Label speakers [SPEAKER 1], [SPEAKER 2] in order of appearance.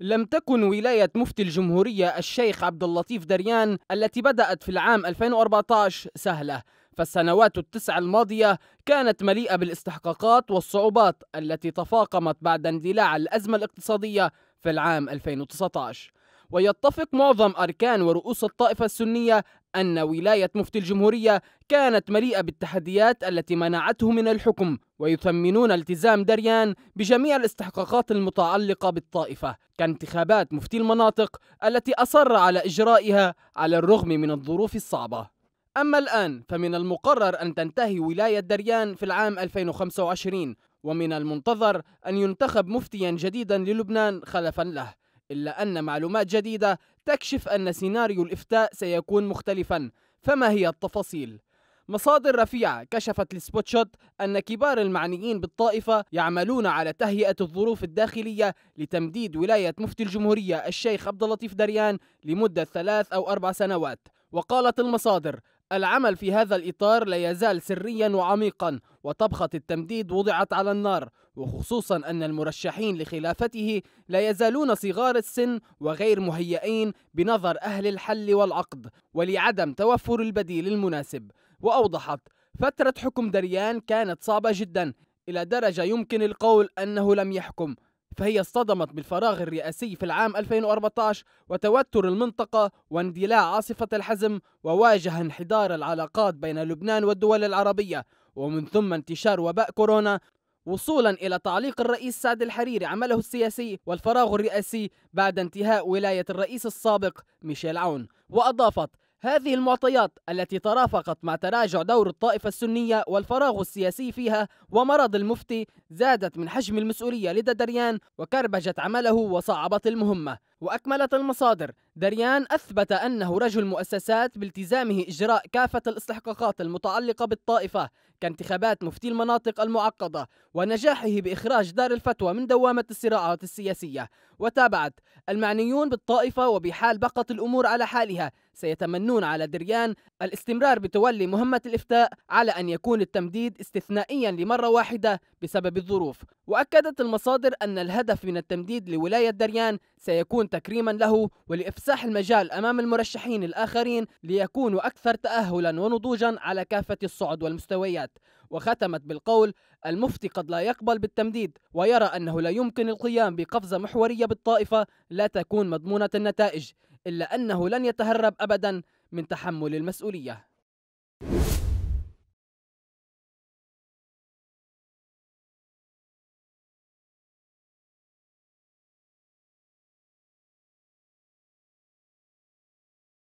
[SPEAKER 1] لم تكن ولاية مفتي الجمهورية الشيخ عبد اللطيف دريان التي بدأت في العام 2014 سهلة فالسنوات التسع الماضية كانت مليئة بالاستحقاقات والصعوبات التي تفاقمت بعد اندلاع الأزمة الاقتصادية في العام 2019 ويتفق معظم أركان ورؤوس الطائفة السنية أن ولاية مفتي الجمهورية كانت مليئة بالتحديات التي منعته من الحكم ويثمنون التزام دريان بجميع الاستحقاقات المتعلقة بالطائفة كانتخابات مفتي المناطق التي أصر على إجرائها على الرغم من الظروف الصعبة أما الآن فمن المقرر أن تنتهي ولاية دريان في العام 2025 ومن المنتظر أن ينتخب مفتيا جديدا للبنان خلفا له إلا أن معلومات جديدة تكشف أن سيناريو الإفتاء سيكون مختلفا فما هي التفاصيل؟ مصادر رفيعة كشفت لسبوتشوت أن كبار المعنيين بالطائفة يعملون على تهيئة الظروف الداخلية لتمديد ولاية مفتي الجمهورية الشيخ عبد اللطيف دريان لمدة ثلاث أو أربع سنوات وقالت المصادر العمل في هذا الإطار لا يزال سريا وعميقا وطبخة التمديد وضعت على النار وخصوصا أن المرشحين لخلافته لا يزالون صغار السن وغير مهيئين بنظر أهل الحل والعقد ولعدم توفر البديل المناسب وأوضحت فترة حكم دريان كانت صعبة جدا إلى درجة يمكن القول أنه لم يحكم فهي اصطدمت بالفراغ الرئاسي في العام 2014 وتوتر المنطقة واندلاع عاصفة الحزم وواجه انحدار العلاقات بين لبنان والدول العربية ومن ثم انتشار وباء كورونا وصولا إلى تعليق الرئيس سعد الحريري عمله السياسي والفراغ الرئاسي بعد انتهاء ولاية الرئيس السابق ميشيل عون وأضافت هذه المعطيات التي ترافقت مع تراجع دور الطائفة السنية والفراغ السياسي فيها ومرض المفتي زادت من حجم المسؤولية لدى دريان وكربجت عمله وصعبت المهمة وأكملت المصادر دريان أثبت أنه رجل مؤسسات بالتزامه إجراء كافة الاستحقاقات المتعلقة بالطائفة كانتخابات مفتي المناطق المعقدة ونجاحه بإخراج دار الفتوى من دوامة الصراعات السياسية وتابعت المعنيون بالطائفة وبحال بقت الأمور على حالها سيتمنون على دريان الاستمرار بتولي مهمة الإفتاء على أن يكون التمديد استثنائيا لمرة واحدة بسبب الظروف وأكدت المصادر أن الهدف من التمديد لولاية دريان سيكون تكريما له ولإفساح المجال أمام المرشحين الآخرين ليكونوا أكثر تأهلا ونضوجا على كافة الصعد والمستويات وختمت بالقول المفتي قد لا يقبل بالتمديد ويرى أنه لا يمكن القيام بقفزة محورية بالطائفة لا تكون مضمونة النتائج إلا أنه لن يتهرب أبدا من تحمل المسؤولية